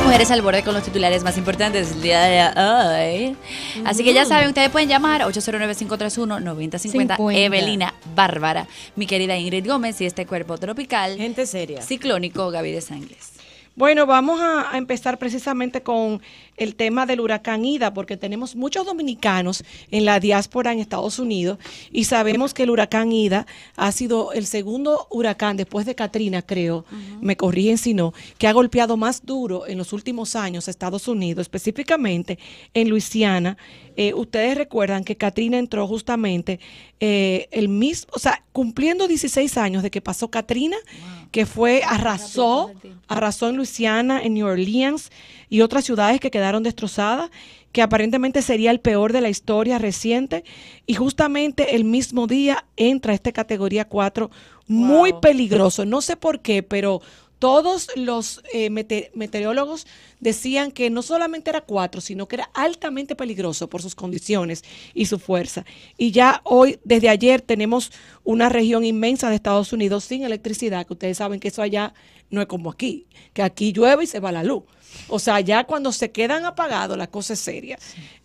mujeres al borde con los titulares más importantes día de hoy. Así que ya saben, ustedes pueden llamar 809-531-9050. Evelina Bárbara, mi querida Ingrid Gómez y este cuerpo tropical. Gente seria. Ciclónico Gaby de Sangles. Bueno, vamos a empezar precisamente con el tema del huracán Ida, porque tenemos muchos dominicanos en la diáspora en Estados Unidos y sabemos que el huracán Ida ha sido el segundo huracán después de Katrina, creo, me corrigen si no, que ha golpeado más duro en los últimos años Estados Unidos, específicamente en Luisiana. Eh, ustedes recuerdan que Katrina entró justamente eh, el mismo, o sea, cumpliendo 16 años de que pasó Katrina, que fue, arrasó, arrasó en Luisiana, en New Orleans y otras ciudades que quedaron destrozadas, que aparentemente sería el peor de la historia reciente. Y justamente el mismo día entra este categoría 4 muy peligroso. No sé por qué, pero todos los eh, meteorólogos decían que no solamente era cuatro, sino que era altamente peligroso por sus condiciones y su fuerza. Y ya hoy, desde ayer, tenemos una región inmensa de Estados Unidos sin electricidad, que ustedes saben que eso allá no es como aquí, que aquí llueve y se va la luz. O sea, ya cuando se quedan apagados, la cosa es seria.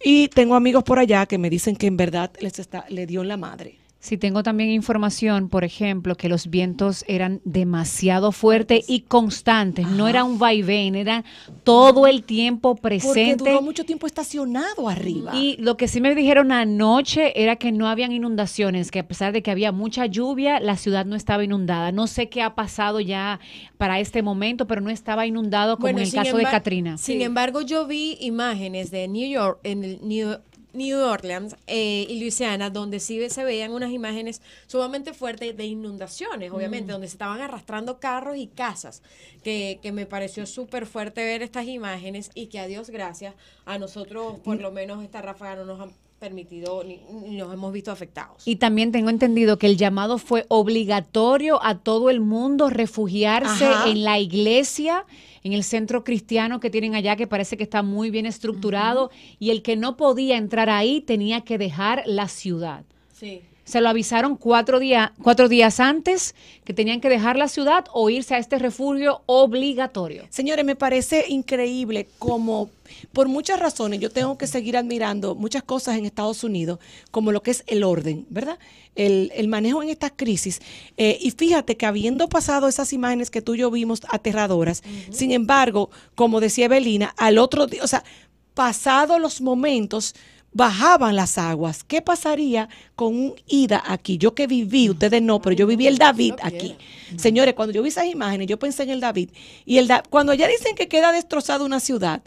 Y tengo amigos por allá que me dicen que en verdad les, está, le dio la madre si tengo también información, por ejemplo, que los vientos eran demasiado fuertes y constantes, no era un ah. vaivén, era todo el tiempo presente. Porque duró mucho tiempo estacionado arriba. Y lo que sí me dijeron anoche era que no habían inundaciones, que a pesar de que había mucha lluvia, la ciudad no estaba inundada. No sé qué ha pasado ya para este momento, pero no estaba inundado como en el caso de Katrina. Sin embargo, yo vi imágenes de New York, en el New, New Orleans eh, y Luisiana, donde sí se veían unas imágenes sumamente fuertes de inundaciones, obviamente, mm. donde se estaban arrastrando carros y casas, que, que me pareció súper fuerte ver estas imágenes y que a Dios gracias, a nosotros por mm. lo menos esta ráfaga no nos, permitido ni, nos hemos visto afectados. Y también tengo entendido que el llamado fue obligatorio a todo el mundo refugiarse en la iglesia, en el centro cristiano que tienen allá, que parece que está muy bien estructurado, y el que no podía entrar ahí tenía que dejar la ciudad. Sí se lo avisaron cuatro, días cuatro días antes que tenían que dejar la ciudad o irse a este refugio obligatorio. Señores, me parece increíble como por muchas razones yo tengo que seguir admirando muchas cosas en Estados Unidos, como lo que es el orden, ¿verdad? El, el manejo en esta crisis. Eh, y fíjate que habiendo pasado esas imágenes que tú y yo vimos aterradoras, sin embargo, como decía Evelina, al otro día, o sea, pasado los momentos bajaban las aguas. ¿Qué pasaría con un Ida aquí? Yo que viví, ustedes no, pero yo viví el David aquí. Señores, cuando yo vi esas imágenes, yo pensé en el David. Y el cuando ya dicen que queda destrozada una ciudad,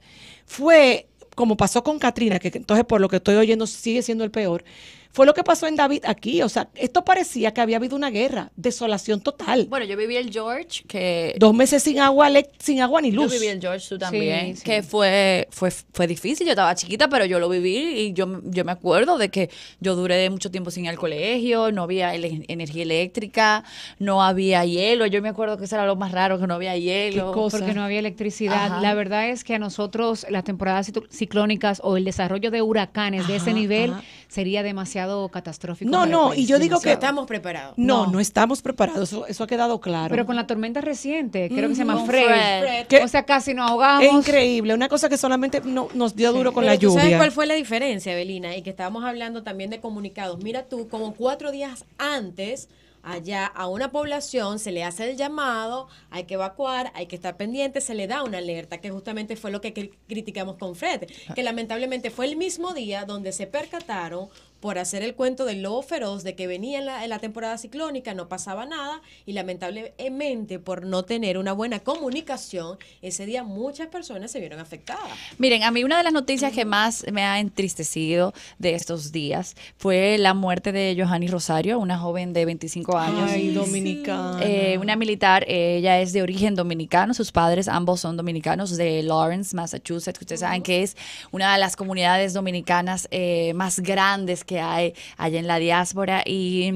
fue como pasó con Katrina, que entonces por lo que estoy oyendo sigue siendo el peor. Fue lo que pasó en David aquí. O sea, esto parecía que había habido una guerra, desolación total. Bueno, yo viví el George, que. Dos meses sin agua, sin agua ni luz. Yo viví el George, tú también. Que fue, fue, fue difícil. Yo estaba chiquita, pero yo lo viví y yo, yo me acuerdo de que yo duré mucho tiempo sin ir al colegio, no había energía eléctrica, no había hielo. Yo me acuerdo que eso era lo más raro, que no había hielo. Porque no había electricidad. La verdad es que a nosotros las temporadas ciclónicas o el desarrollo de huracanes de ese nivel sería demasiado catastrófico. No, no, y yo digo que estamos preparados. No, no, estamos preparados, eso, ha quedado claro. Pero con la tormenta reciente, creo que se llama Fred. O sea, casi nos ahogamos. Es increíble, una cosa que solamente nos dio duro con la lluvia. ¿Sabes cuál fue la diferencia, Belina? Y que estábamos hablando también de comunicados. Mira tú, como cuatro días antes allá a una población, se le hace el llamado, hay que evacuar, hay que estar pendiente, se le da una alerta, que justamente fue lo que criticamos con Fred, que ah. lamentablemente fue el mismo día donde se percataron por hacer el cuento del lobo feroz, de que venía en la, temporada ciclónica, no pasaba nada y lamentablemente por no tener una buena comunicación, ese día muchas personas se vieron afectadas. Miren, a mí una de las noticias que más me ha entristecido de estos días fue la muerte de Johanny Rosario, una joven de 25 años. dominicana. Eh, una militar, ella es de origen dominicano, sus padres ambos son dominicanos de Lawrence, Massachusetts, ustedes saben que es una de las comunidades dominicanas eh, más grandes que hay allá en la diáspora. Y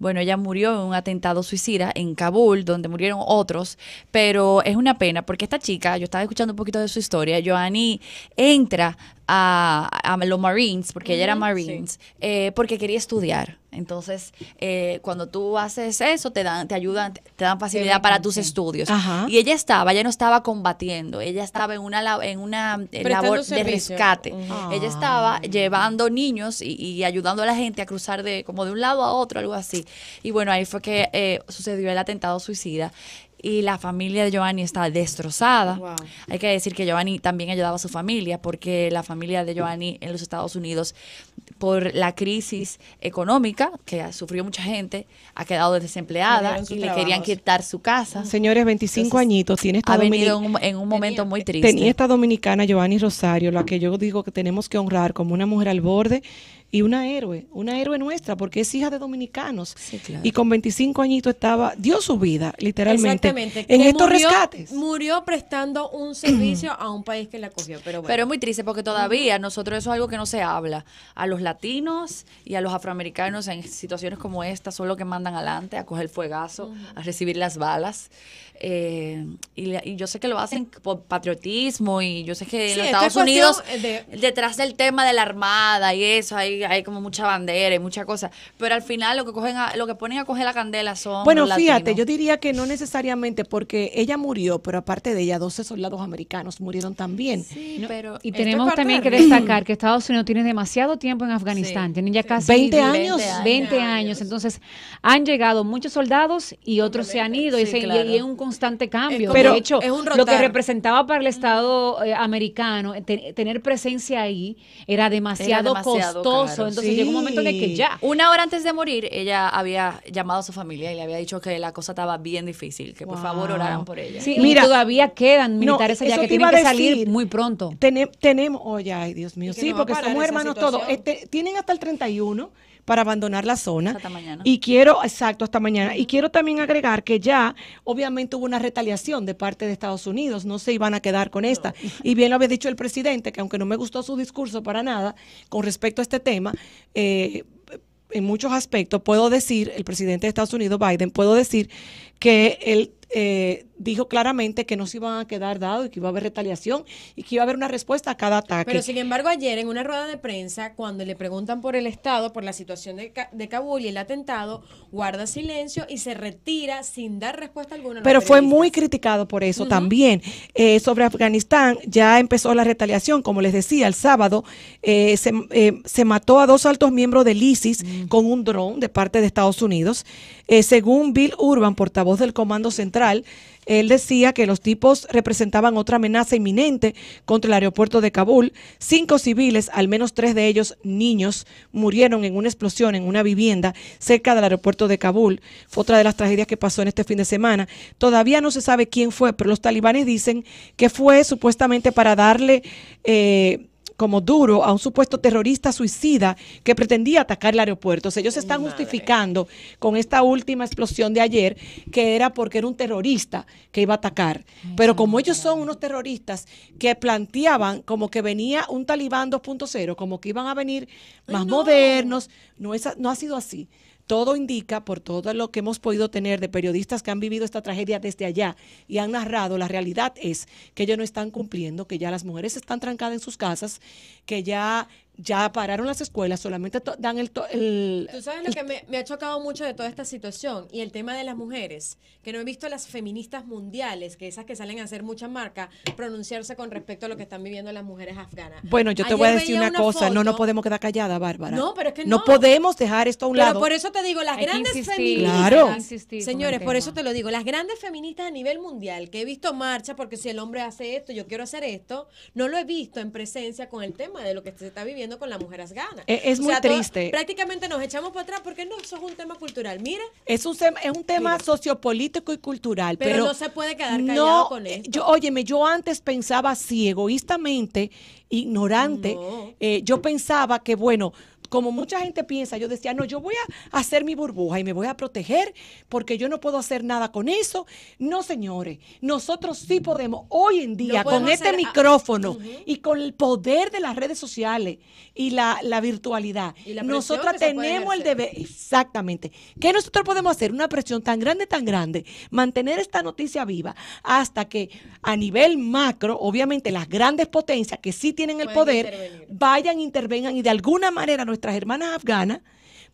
bueno, ella murió en un atentado suicida en Kabul, donde murieron otros, pero es una pena porque esta chica, yo estaba escuchando un poquito de su historia, Joanny entra a, los Marines, porque ella era Marines, eh, porque quería estudiar. Entonces, eh, cuando tú haces eso, te dan, te ayudan, te dan facilidad para tus estudios. Y ella estaba, ella no estaba combatiendo, ella estaba en una en una eh, labor de rescate. Ella estaba ah. llevando niños y, ayudando a la gente a cruzar de como de un lado a otro, algo así. Y bueno, ahí fue que sucedió el atentado suicida y la familia de Giovanni está destrozada. Hay que decir que Giovanni también ayudaba a su familia porque la familia de Giovanni en los Estados Unidos, por la crisis económica que sufrió mucha gente, ha quedado desempleada y le querían quitar su casa. Señores, 25 añitos, tiene Ha venido en un, momento muy triste. Tenía esta dominicana Giovanni Rosario, la que yo digo que tenemos que honrar como una mujer al borde y una héroe, una héroe nuestra, porque es hija de dominicanos. Y con 25 añitos estaba, dio su vida, literalmente, en estos rescates. Murió prestando un servicio a un país que la cogió. Pero, bueno. pero es muy triste porque todavía nosotros eso es algo que no se habla. A los latinos y a los afroamericanos en situaciones como esta son los que mandan adelante a coger fuegazo, a recibir las balas. Eh, y, yo sé que lo hacen eh. por patriotismo y yo sé que en en Estados Unidos, detrás del tema de la Armada y eso, hay hay como mucha bandera y mucha cosa, pero al final lo que cogen lo que ponen a coger la candela son Bueno, fíjate, yo diría que no necesariamente porque ella murió, pero aparte de ella 12 soldados americanos murieron también. y tenemos también que destacar que Estados Unidos tiene demasiado tiempo en Afganistán, tienen ya casi 20 años, 20 años, entonces han llegado muchos soldados y otros se han ido y, se, y, es un constante cambio. Pero de hecho, lo que representaba para el Estado eh, americano eh, tener presencia ahí era demasiado, era demasiado costoso entonces llegó un momento en el que ya. Una hora antes de morir, ella había llamado a su familia y le había dicho que la cosa estaba bien difícil, que por favor oraran por ella. mira, todavía quedan militares allá que tienen que salir muy pronto. tenemos, oh, ay Dios mío, sí, porque somos hermanos todos. Este, tienen hasta el 31 para abandonar la zona. Hasta mañana. Y quiero, exacto, hasta mañana. Y quiero también agregar que ya, obviamente, hubo una retaliación de parte de Estados Unidos. No se iban a quedar con esta. Y bien lo había dicho el presidente, que aunque no me gustó su discurso para nada con respecto a este tema, eh, en muchos aspectos, puedo decir, el presidente de Estados Unidos, Biden, puedo decir que él eh, dijo claramente que no se iban a quedar dados y que iba a haber retaliación y que iba a haber una respuesta a cada ataque. Pero sin embargo, ayer en una rueda de prensa, cuando le preguntan por el Estado, por la situación de, Kabul y el atentado, guarda silencio y se retira sin dar respuesta alguna. Pero fue muy criticado por eso también. Eh, sobre Afganistán ya empezó la retaliación, como les decía, el sábado eh, se, mató a dos altos miembros del ISIS mm. con un dron de parte de Estados Unidos. según Bill Urban, portavoz voz del Comando Central, él decía que los tipos representaban otra amenaza inminente contra el aeropuerto de Kabul. Cinco civiles, al menos tres de ellos niños, murieron en una explosión en una vivienda cerca del aeropuerto de Kabul. Fue otra de las tragedias que pasó en este fin de semana. Todavía no se sabe quién fue, pero los talibanes dicen que fue supuestamente para darle... Eh, como duro a un supuesto terrorista suicida que pretendía atacar el aeropuerto. ellos se están justificando con esta última explosión de ayer que era porque era un terrorista que iba a atacar. Pero como ellos son unos terroristas que planteaban como que venía un talibán 2.0, como que iban a venir más modernos, no, no ha sido así. Todo indica, por todo lo que hemos podido tener de periodistas que han vivido esta tragedia desde allá y han narrado, la realidad es que ya no están cumpliendo, que ya las mujeres están trancadas en sus casas, que ya ya pararon las escuelas, solamente dan el, Tú sabes lo que me, ha chocado mucho de toda esta situación y el tema de las mujeres, que no he visto a las feministas mundiales, que esas que salen a hacer mucha marca, pronunciarse con respecto a lo que están viviendo las mujeres afganas. Bueno, yo te voy a decir una, cosa, no nos podemos quedar calladas, Bárbara. No, pero es que no. No podemos dejar esto a un Pero lado. por eso te digo, las grandes feministas. Claro. Señores, por eso te lo digo, las grandes feministas a nivel mundial, que he visto marcha porque si el hombre hace esto, yo quiero hacer esto, no lo he visto en presencia con el tema de lo que se está viviendo con las mujeres ganas e-, Es, muy triste. prácticamente nos echamos para atrás porque no, eso es un tema cultural. Mira. Es un, es un tema sociopolítico y cultural. Pero, no se puede quedar callado no, eh, con esto. Yo, óyeme, yo antes pensaba así, egoístamente, ignorante. Eh, yo pensaba que, bueno, como mucha gente piensa, yo decía, no, yo voy a hacer mi burbuja y me voy a proteger porque yo no puedo hacer nada con eso. No, señores, nosotros sí podemos hoy en día con este micrófono y con el poder de las redes sociales y la, virtualidad, nosotros tenemos el deber, exactamente, ¿qué nosotros podemos hacer? Una presión tan grande, tan grande, mantener esta noticia viva hasta que a nivel macro, obviamente las grandes potencias que sí tienen el poder, vayan, intervengan y de alguna manera nuestra nuestras hermanas afganas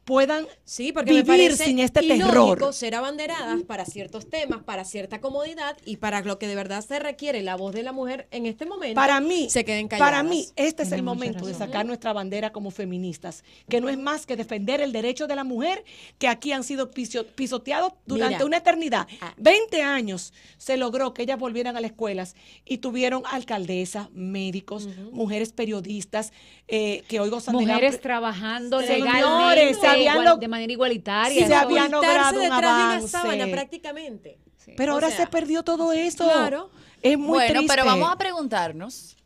puedan sí, porque vivir sin este terror. Ser abanderadas para ciertos temas, para cierta comodidad y para lo que de verdad se requiere la voz de la mujer en este momento. Para mí, se queden calladas. Para mí, este es el momento de sacar nuestra bandera como feministas, que no es más que defender el derecho de la mujer que aquí han sido pisoteados durante una eternidad. Ah. Veinte años se logró que ellas volvieran a las escuelas y tuvieron alcaldesas, médicos, mujeres periodistas, eh, que hoy gozan de trabajando legalmente de manera igualitaria. Se había logrado un detrás avance. de una sábana prácticamente. Pero ahora se perdió todo eso. Claro. Es muy bueno, triste. pero vamos a preguntarnos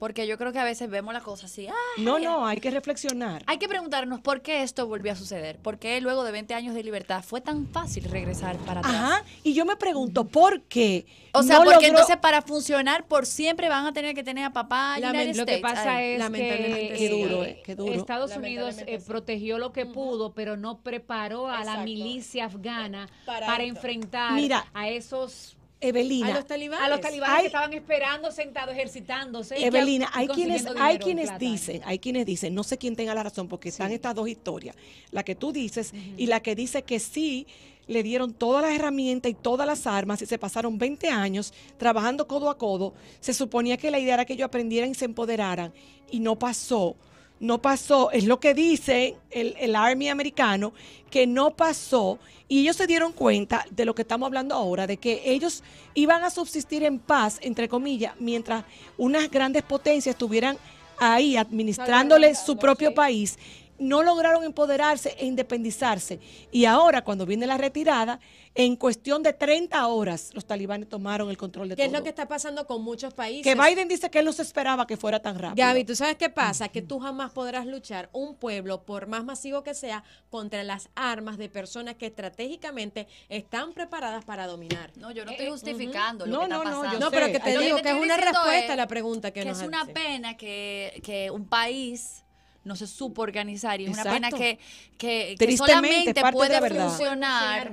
porque yo creo que a veces vemos la cosa así. no, no, hay que reflexionar. Hay que preguntarnos por qué esto volvió a suceder. ¿Por qué luego de 20 años de libertad fue tan fácil regresar para atrás? Ajá, y yo me pregunto, ¿por qué? O sea, porque entonces para funcionar por siempre van a tener que tener a papá y Lo que pasa es que, duro, eh, duro. Estados Unidos eh, protegió lo que pudo, pero no preparó a la milicia afgana para, enfrentar a esos Evelina. A los talibanes. que estaban esperando sentados, ejercitándose. Evelina, hay quienes, hay quienes dicen, hay quienes dicen, no sé quién tenga la razón, porque están estas dos historias, la que tú dices y la que dice que sí le dieron todas las herramientas y todas las armas y se pasaron 20 años trabajando codo a codo. Se suponía que la idea era que ellos aprendieran y se empoderaran y no pasó no pasó, es lo que dice el, Army americano, que no pasó y ellos se dieron cuenta de lo que estamos hablando ahora, de que ellos iban a subsistir en paz, entre comillas, mientras unas grandes potencias estuvieran ahí administrándole su propio país, no lograron empoderarse e independizarse. Y ahora, cuando viene la retirada, en cuestión de 30 horas, los talibanes tomaron el control de todo. ¿Qué es lo que está pasando con muchos países? Que Biden dice que él no se esperaba que fuera tan rápido. Gaby, ¿tú sabes qué mm, pasa? Que mm. tú jamás podrás luchar un pueblo, por más masivo que sea, contra las armas de personas que estratégicamente están preparadas para dominar. No, yo no eh, estoy eh, justificando lo que está pasando. No, no pero que te digo que, es una respuesta a la pregunta que, que es una pena que, que un país no se supo organizar y es una pena que, que, que solamente puede funcionar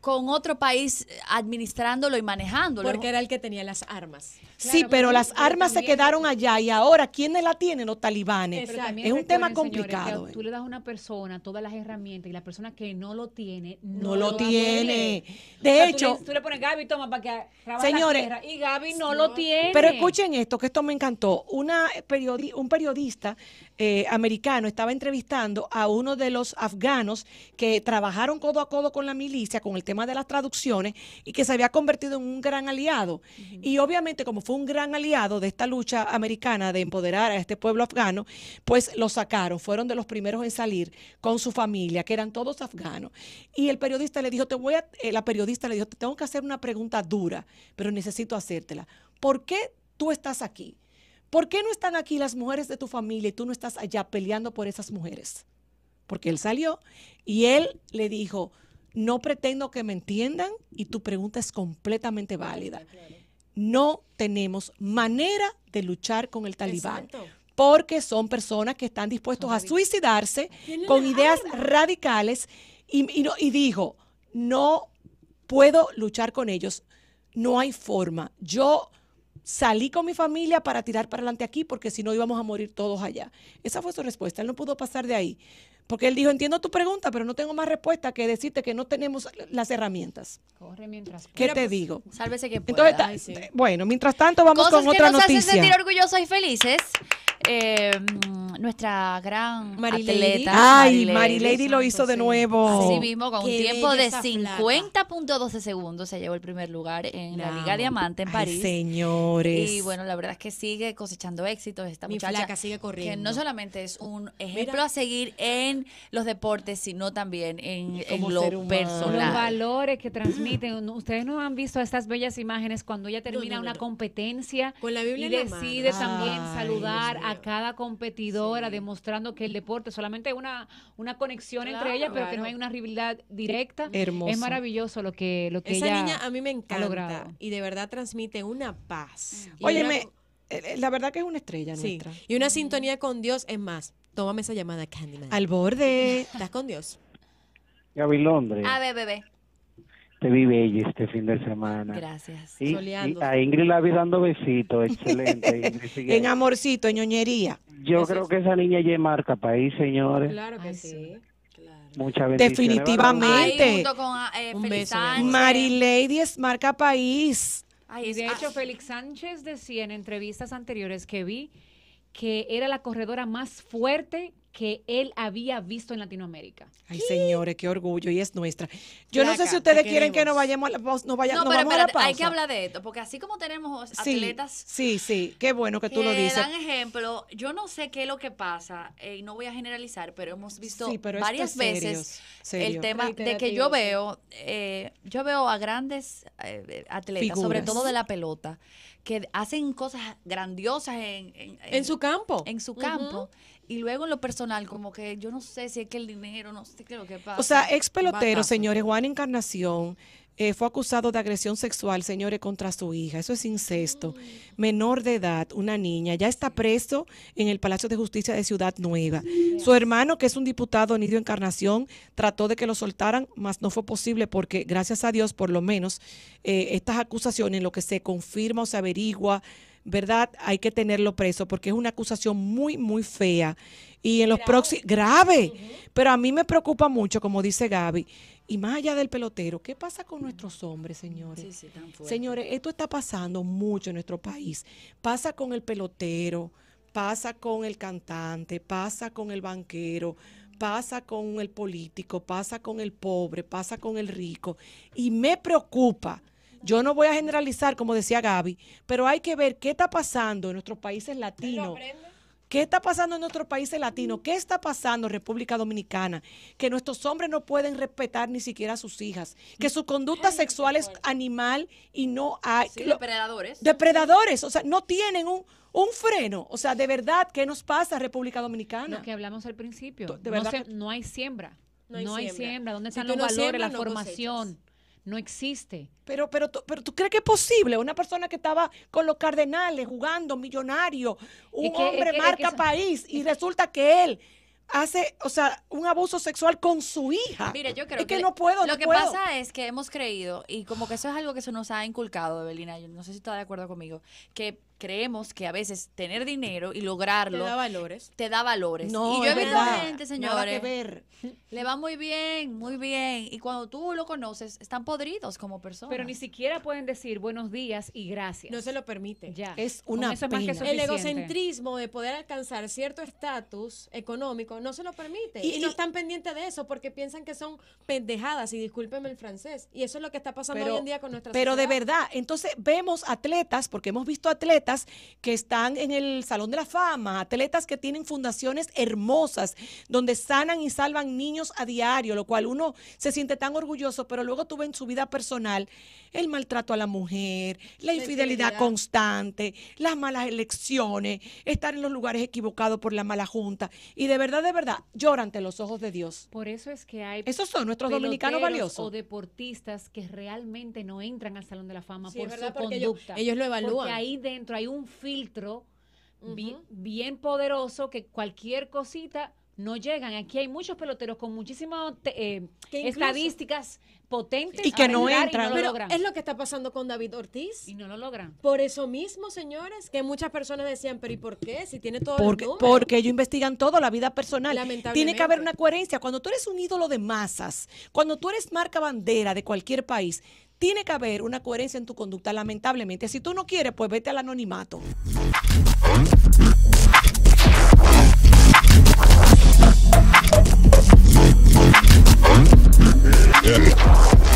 con otro país administrándolo y manejándolo. Porque era el que tenía las armas sí, pero las armas se quedaron allá y ahora ¿quiénes la tienen? Los talibanes. Es un tema complicado. Eh. tú le das a una persona todas las herramientas y la persona que no lo tiene no, lo, tiene. De hecho, tú le, pones Gaby toma para que señores, la y Gaby no, lo tiene. Pero escuchen esto, que esto me encantó. un periodista eh, americano estaba entrevistando a uno de los afganos que trabajaron codo a codo con la milicia con el tema de las traducciones y que se había convertido en un gran aliado. Y obviamente como fue un gran aliado de esta lucha americana de empoderar a este pueblo afgano, pues lo sacaron, fueron de los primeros en salir con su familia, que eran todos afganos. Y el periodista le dijo, te voy a, eh, la periodista le dijo, te tengo que hacer una pregunta dura, pero necesito hacértela. ¿Por qué tú estás aquí? ¿Por qué no están aquí las mujeres de tu familia y tú no estás allá peleando por esas mujeres? Porque él salió y él le dijo, no pretendo que me entiendan y tu pregunta es completamente válida no tenemos manera de luchar con el talibán. Porque son personas que están dispuestos a suicidarse con ideas radicales y, y dijo, no puedo luchar con ellos, no hay forma. Yo salí con mi familia para tirar para adelante aquí porque si no íbamos a morir todos allá. Esa fue su respuesta, él no pudo pasar de ahí. Porque él dijo, entiendo tu pregunta, pero no tengo más respuesta que decirte que no tenemos las herramientas. Corre mientras ¿Qué te pues, digo? Sálvese que pueda. Bueno, mientras tanto vamos con otra noticia. Cosas sentir orgullosos y felices. Eh, nuestra gran atleta. Ay, Marilady lo hizo de nuevo. Así mismo, con un tiempo de 50.12 segundos se llevó el primer lugar en la Liga Diamante en París. señores. Y bueno, la verdad es que sigue cosechando éxitos esta muchacha. que no solamente es un ejemplo a seguir en los deportes, sino también en, Los valores que transmiten. Ustedes no han visto estas bellas imágenes cuando ella termina una competencia Con la Biblia y decide también saludar a cada competidora, demostrando que el deporte solamente es una, una conexión entre ellas, pero que no hay una rivalidad directa. Hermoso. Es maravilloso lo que, lo que Esa niña a mí me encanta y de verdad transmite una paz. Mm. Óyeme, eh, eh, la verdad que es una estrella nuestra. Y una sintonía con Dios, es más, tómame esa llamada, Candyman. Al borde. Estás con Dios. Gaby Londres. A ver, bebé. Te vi bella este fin de semana. Gracias. y a Ingrid la vi dando besitos, excelente. en amorcito, en ñoñería. Yo creo que esa niña ya marca país, señores. Claro que sí. Muchas Muchas Definitivamente. junto con, ah, eh, Un beso, Marilady es marca país. Ay, de hecho, Félix Sánchez decía en entrevistas anteriores que vi que era la corredora más fuerte que él había visto en Latinoamérica. Ay, señores, qué orgullo, y es nuestra. Yo no sé si ustedes quieren que nos vayamos a la pausa. no, pero, hay que hablar de esto, porque así como tenemos atletas. Sí, sí, qué bueno que, tú lo dices. Dan ejemplo, yo no sé qué es lo que pasa, eh, y no voy a generalizar, pero hemos visto varias veces el tema de que yo veo, eh, yo veo a grandes eh, atletas, sobre todo de la pelota, que hacen cosas grandiosas en, en, su campo. En su campo. Y luego en lo personal, como que yo no sé si es que el dinero, no sé qué es lo que pasa. O sea, ex pelotero, señores, Juan Encarnación, eh, fue acusado de agresión sexual, señores, contra su hija. Eso es incesto. Menor de edad, una niña. Ya está preso en el Palacio de Justicia de Ciudad Nueva. Su hermano, que es un diputado, Nidio Encarnación, trató de que lo soltaran, mas no fue posible porque, gracias a Dios, por lo menos, eh, estas acusaciones, lo que se confirma o se averigua ¿verdad? Hay que tenerlo preso porque es una acusación muy, muy fea. Y en los próximos, grave, pero a mí me preocupa mucho, como dice Gaby, y más allá del pelotero, ¿qué pasa con nuestros hombres, señores? señores, esto está pasando mucho en nuestro país. Pasa con el pelotero, pasa con el cantante, pasa con el banquero, pasa con el político, pasa con el pobre, pasa con el rico. Y me preocupa yo no voy a generalizar, como decía Gaby, pero hay que ver qué está pasando en nuestros países latinos. ¿Qué está pasando en nuestros países latinos? ¿Qué está pasando en República Dominicana? Que nuestros hombres no pueden respetar ni siquiera a sus hijas. Que su conducta sexual es animal y no hay... depredadores. Depredadores, o sea, no tienen un, freno. O sea, de verdad, ¿qué nos pasa en República Dominicana? Lo que hablamos al principio. De verdad. No, hay siembra. No hay, siembra. ¿Dónde están los valores, la formación? no existe. Pero, pero, pero tú crees que es posible una persona que estaba con los cardenales jugando, millonario, un hombre marca país y resulta que él hace, o sea, un abuso sexual con su hija. Mire, yo creo que, no puedo. Lo que pasa es que hemos creído, y como que eso es algo que se nos ha inculcado, Evelina, yo no sé si está de acuerdo conmigo, que creemos que a veces tener dinero y lograrlo te da valores. Te da valores. y yo he visto gente, ver. le va muy bien, muy bien, y cuando tú lo conoces están podridos como personas. Pero ni siquiera pueden decir buenos días y gracias. No se lo permite. Ya. Es una El egocentrismo de poder alcanzar cierto estatus económico no se lo permite y, no están pendientes de eso porque piensan que son pendejadas y discúlpeme el francés. Y eso es lo que está pasando hoy en día con nuestra Pero de verdad, entonces vemos atletas porque hemos visto atletas que están en el Salón de la Fama, atletas que tienen fundaciones hermosas, donde sanan y salvan niños a diario, lo cual uno se siente tan orgulloso, pero luego tuve en su vida personal el maltrato a la mujer, la infidelidad constante, las malas elecciones, estar en los lugares equivocados por la mala junta. Y de verdad, de verdad, llora ante los ojos de Dios. Por eso es que hay... Esos son nuestros dominicanos valiosos. O deportistas que realmente no entran al Salón de la Fama por su conducta. Ellos, ellos lo evalúan. Porque ahí dentro hay un filtro bien, poderoso que cualquier cosita no llegan. Aquí hay muchos peloteros con muchísimas eh, estadísticas potentes y que no entran. es lo que está pasando con David Ortiz. Y no lo logran. Por eso mismo, señores, que muchas personas decían, pero ¿y por qué? Si tiene todo porque, porque ellos investigan todo, la vida personal. Tiene que haber una coherencia. Cuando tú eres un ídolo de masas, cuando tú eres marca bandera de cualquier país, tiene que haber una coherencia en tu conducta, lamentablemente. Si tú no quieres, pues vete al anonimato. Eh,